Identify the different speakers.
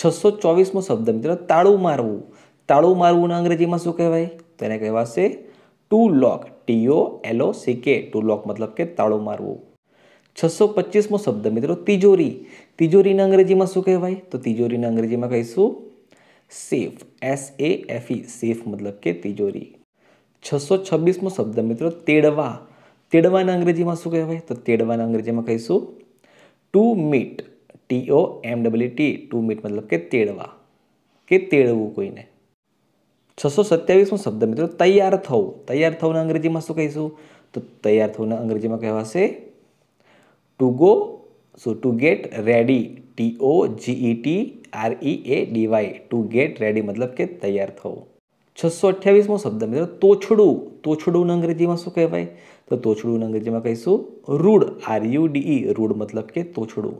Speaker 1: છસો ચોવીસમો શબ્દ મિત્રો તાળું મારવું તાળું મારવું અંગ્રેજીમાં શું કહેવાય તેને કહેવાશે to lock T O L O C K to lock મતલબ કે તાળું મારવું છસો પચીસમો શબ્દ મિત્રો તિજોરી તિજોરીને અંગ્રેજીમાં શું કહેવાય તો તિજોરીને અંગ્રેજીમાં કહીશું safe S A F E safe મતલબ કે તિજોરી છસો છવ્વીસમો શબ્દ મિત્રો તેડવા તેડવાના અંગ્રેજીમાં શું કહેવાય તો તેડવાના અંગ્રેજીમાં કહીશું to meet T O M W T to meet मतलब के તેડવા કે તેડવું કોઈને છસો સત્યાવીસમો શબ્દ મિત્રો તૈયાર થવું તૈયાર થવું અંગ્રેજીમાં શું કહીશું તો તૈયાર થવું અંગ્રેજીમાં કહેવાશે to go so to get ready T O G E T R E A D Y to get ready મતલબ કે તૈયાર થવું છસો અઠ્યાવીસમો શબ્દ મિત્રો તોછડું તોછડું અંગ્રેજીમાં શું કહેવાય તો તોછડું અંગ્રેજીમાં કહીશું rude R U D E rude મતલબ કે તોછડું